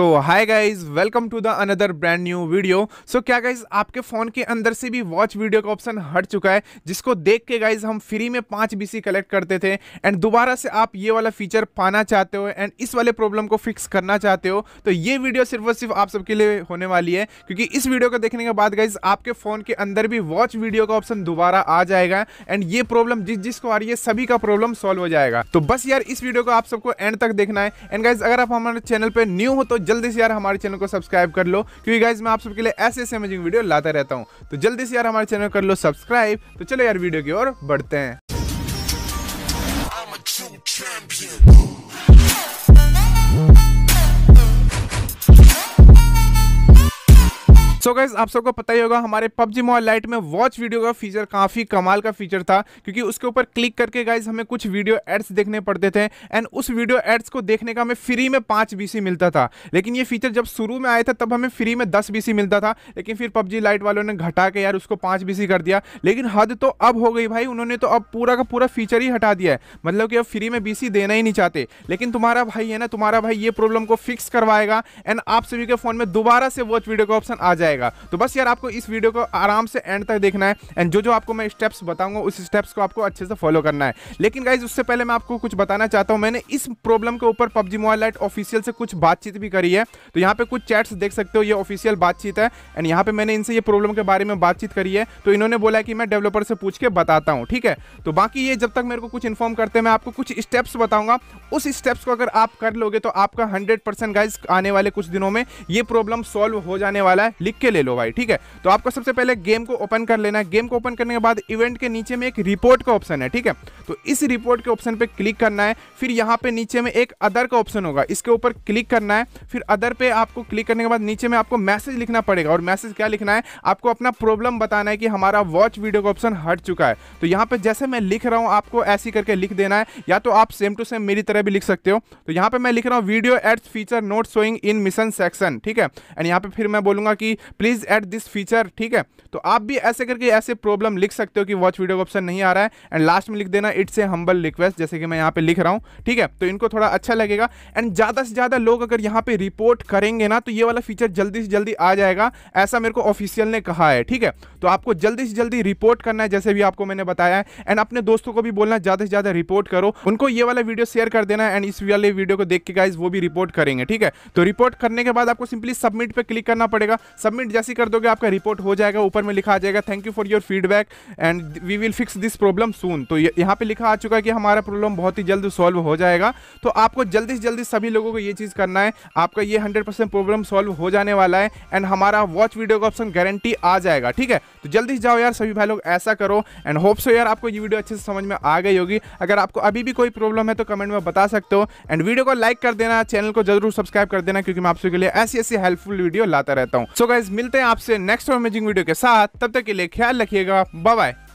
तो hi guys welcome to the another brand new video so क्या guys आपके phone के अंदर से भी वॉच वीडियो का ऑप्शन हट चुका है जिसको देख के गाइज हम फ्री में पाँच बीसी कलेक्ट करते थे एंड दोबारा से आप ये वाला फीचर पाना चाहते हो एंड इस वाले प्रॉब्लम को फिक्स करना चाहते हो तो ये वीडियो सिर्फ और सिर्फ आप सबके लिए होने वाली है क्योंकि इस वीडियो को देखने के बाद गाइज आपके फ़ोन के अंदर भी वॉच वीडियो का ऑप्शन दोबारा आ जाएगा एंड ये प्रॉब्लम जिस जिसको आ रही है सभी का प्रॉब्लम सॉल्व हो जाएगा तो बस यार इस वीडियो को आप सबको एंड तक देखना है एंड गाइज अगर आप हमारे चैनल पर न्यू हो तो जल्दी से यार हमारे चैनल को सब्सक्राइब कर लो क्योंकि गाइज मैं आप सबके लिए ऐसे ऐसे अमेजिंग वीडियो लाता रहता हूँ तो जल्दी से यार हमारे चैनल कर लो सब्सक्राइब तो चलो यार वीडियो की ओर बढ़ते हैं सो गाइज आप सबको पता ही होगा हमारे पबजी मोबाइल लाइट में वॉच वीडियो का फीचर काफ़ी कमाल का फीचर था क्योंकि उसके ऊपर क्लिक करके गाइज हमें कुछ वीडियो एड्स देखने पड़ते थे एंड उस वीडियो एड्स को देखने का हमें फ्री में पाँच बी मिलता था लेकिन ये फीचर जब शुरू में आया था तब हमें फ्री में दस बी मिलता था लेकिन फिर पबजी लाइट वालों ने घटा के यार उसको पाँच बी कर दिया लेकिन हद तो अब हो गई भाई उन्होंने तो अब पूरा का पूरा फीचर ही हटा दिया है मतलब कि अब फ्री में बी देना ही नहीं चाहते लेकिन तुम्हारा भाई है ना तुम्हारा भाई ये प्रॉब्लम को फिक्स करवाएगा एंड आप सभी के फ़ोन में दोबारा से वॉच वीडियो का ऑप्शन आ जाएगा जाएगा तो बस यार आपको इस वीडियो को आराम से एंड तक देखना है एंड जो जो आपको मैं स्टेप्स बताऊंगा उस स्टेप्स को आपको अच्छे से फॉलो करना है लेकिन गाइज उससे पहले मैं आपको कुछ बताना चाहता हूँ मैंने इस प्रॉब्लम के ऊपर पबजी मोबाइल लाइट ऑफिशियल से कुछ बातचीत भी करी है तो यहाँ पे कुछ चैट्स देख सकते हो ये ऑफिशियल बातचीत है एंड यहाँ पे मैंने इनसे ये प्रॉब्लम के बारे में बातचीत करी है तो इन्होंने बोला कि मैं डेवलपर से पूछ के बताता हूँ ठीक है तो बाकी ये जब तक मेरे को कुछ इन्फॉर्म करते हैं मैं आपको कुछ स्टेप्स बताऊंगा उस स्टेप्स को अगर आप कर लोगे तो आपका हंड्रेड परसेंट गाइज आने वाले कुछ दिनों में ये प्रॉब्लम सॉल्व हो जाने वाला है लिख के ले लो भाई ठीक है तो आपको सबसे पहले गेम को ओपन कर लेना है गेम को ओपन करने के बाद इवेंट के नीचे में एक रिपोर्ट का ऑप्शन है ठीक है तो इस रिपोर्ट के ऑप्शन पर क्लिक करना है फिर यहाँ पे नीचे में एक अदर का ऑप्शन होगा इसके ऊपर क्लिक करना है फिर अदर पे आपको क्लिक करने के बाद नीचे में आपको मैसेज लिखना पड़ेगा और मैसेज क्या लिखना है आपको अपना प्रॉब्लम बताना है कि हमारा वॉच वीडियो का ऑप्शन हट चुका है तो यहाँ पे जैसे मैं लिख रहा हूँ आपको ऐसी करके लिख देना है या तो आप सेम टू सेम मेरी तरह भी लिख सकते हो तो यहाँ पे मैं लिख रहा हूँ video ads feature not showing in mission section ठीक है एंड यहाँ पे फिर मैं बोलूँगा कि प्लीज़ एट दिस फीचर ठीक है तो आप भी ऐसे करके ऐसे प्रॉब्लम लिख सकते हो कि वॉच वीडियो का ऑप्शन नहीं आ रहा है एंड लास्ट में लिख देना इट्स ए हम्बल रिक्वेस्ट जैसे कि मैं यहाँ पे लिख रहा हूँ ठीक है तो इनको थोड़ा अच्छा लगेगा एंड ज़्यादा से ज़्यादा लोग अगर यहाँ पे रिपोर्ट करेंगे ना तो ये वाला फीचर जल्दी से जल्दी आ जाएगा ऐसा मेरे को ऑफिशियल ने कहा है ठीक है तो आपको जल्दी से जल्दी रिपोर्ट करना है जैसे भी आपको मैंने बताया है एंड अपने दोस्तों को भी बोलना ज़्यादा से ज़्यादा रिपोर्ट करो उनको ये वाला वीडियो शेयर कर देना एंड इस वाले वीडियो को देख के गाइज वो भी रिपोर्ट करेंगे ठीक है तो रिपोर्ट करने के बाद आपको सिंपली सबमिट पर क्लिक करना पड़ेगा सबमिट सबमिट जैसे कर दोगे आपका रिपोर्ट हो जाएगा ऊपर में लिखा आ जाएगा thank you for your feedback and we will fix this problem soon तो यहाँ पे लिखा आ चुका है कि हमारा प्रॉब्लम बहुत ही जल्द सॉल्व हो जाएगा तो आपको जल्दी से जल्दी सभी लोगों को ये चीज़ करना है आपका ये हंड्रेड प्रॉब्लम सॉल्व हो जाने वाला है एंड हमारा वॉच वीडियो का ऑप्शन गारंटी आ जाएगा ठीक है तो जल्दी से जाओ यार सभी भाई लोग ऐसा करो एंड होप सो यार आपको ये वीडियो अच्छे से समझ में आ गई होगी अगर आपको अभी भी कोई प्रॉब्लम है तो कमेंट में बता सकते हो एंड वीडियो को लाइक कर देना चैनल को जरूर सब्सक्राइब कर देना क्योंकि मैं आप के लिए ऐसी ऐसी हेल्पफुल वीडियो लाता रहता हूँ सो गाइज मिलते हैं आपसे नेक्स्ट अमेजिंग वीडियो के साथ तब तक के लिए ख्याल रखिएगा बाय